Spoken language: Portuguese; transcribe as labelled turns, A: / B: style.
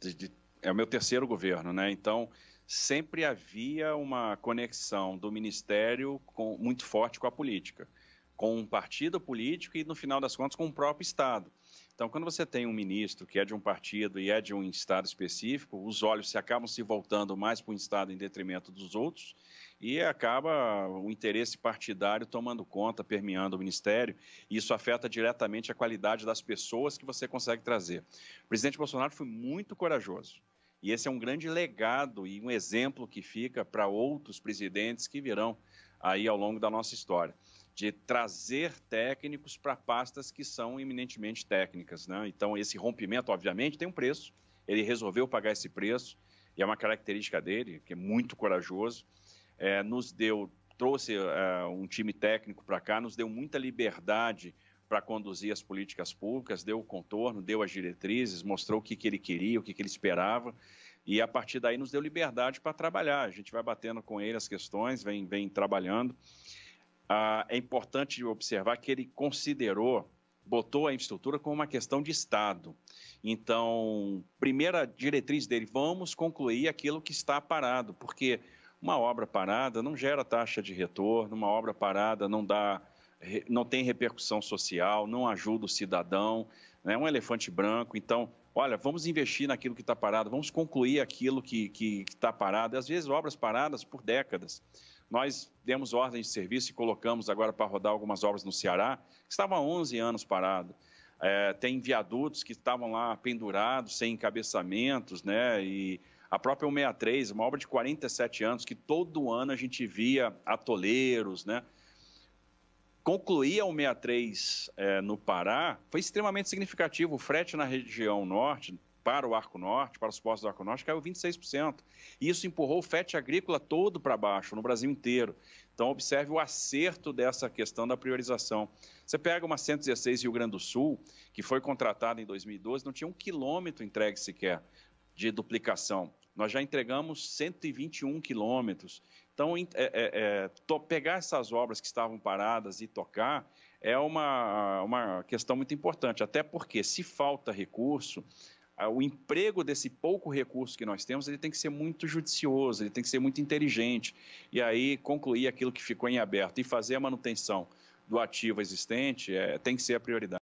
A: de, de, é o meu terceiro governo, né? Então sempre havia uma conexão do ministério com, muito forte com a política, com um partido político e no final das contas com o próprio estado. Então, quando você tem um ministro que é de um partido e é de um estado específico, os olhos se acabam se voltando mais para um estado em detrimento dos outros e acaba o interesse partidário tomando conta, permeando o ministério, e isso afeta diretamente a qualidade das pessoas que você consegue trazer. O presidente Bolsonaro foi muito corajoso. E esse é um grande legado e um exemplo que fica para outros presidentes que virão aí ao longo da nossa história, de trazer técnicos para pastas que são eminentemente técnicas. Né? Então, esse rompimento, obviamente, tem um preço, ele resolveu pagar esse preço, e é uma característica dele, que é muito corajoso, é, nos deu, trouxe é, um time técnico para cá, nos deu muita liberdade para conduzir as políticas públicas, deu o contorno, deu as diretrizes, mostrou o que, que ele queria, o que, que ele esperava. E a partir daí nos deu liberdade para trabalhar. A gente vai batendo com ele as questões, vem, vem trabalhando. Ah, é importante observar que ele considerou, botou a infraestrutura como uma questão de Estado. Então, primeira diretriz dele, vamos concluir aquilo que está parado, porque uma obra parada não gera taxa de retorno, uma obra parada não dá, não tem repercussão social, não ajuda o cidadão, é né? um elefante branco. Então, olha, vamos investir naquilo que está parado, vamos concluir aquilo que está parado. E, às vezes, obras paradas por décadas. Nós demos ordem de serviço e colocamos agora para rodar algumas obras no Ceará, que estavam há 11 anos parado. É, tem viadutos que estavam lá pendurados, sem encabeçamentos, né? E a própria 163, uma obra de 47 anos, que todo ano a gente via atoleiros, né? Concluir a 163 é, eh, no Pará foi extremamente significativo. O frete na região norte, para o Arco Norte, para os postos do Arco Norte, caiu 26%. E isso empurrou o frete agrícola todo para baixo, no Brasil inteiro. Então, observe o acerto dessa questão da priorização. Você pega uma 116 Rio Grande do Sul, que foi contratada em 2012, não tinha um quilômetro entregue sequer de duplicação. Nós já entregamos 121 quilômetros. Então, é, é, é, pegar essas obras que estavam paradas e tocar é uma, uma questão muito importante. Até porque, se falta recurso, o emprego desse pouco recurso que nós temos, ele tem que ser muito judicioso, ele tem que ser muito inteligente. E aí concluir aquilo que ficou em aberto e fazer a manutenção do ativo existente é, tem que ser a prioridade.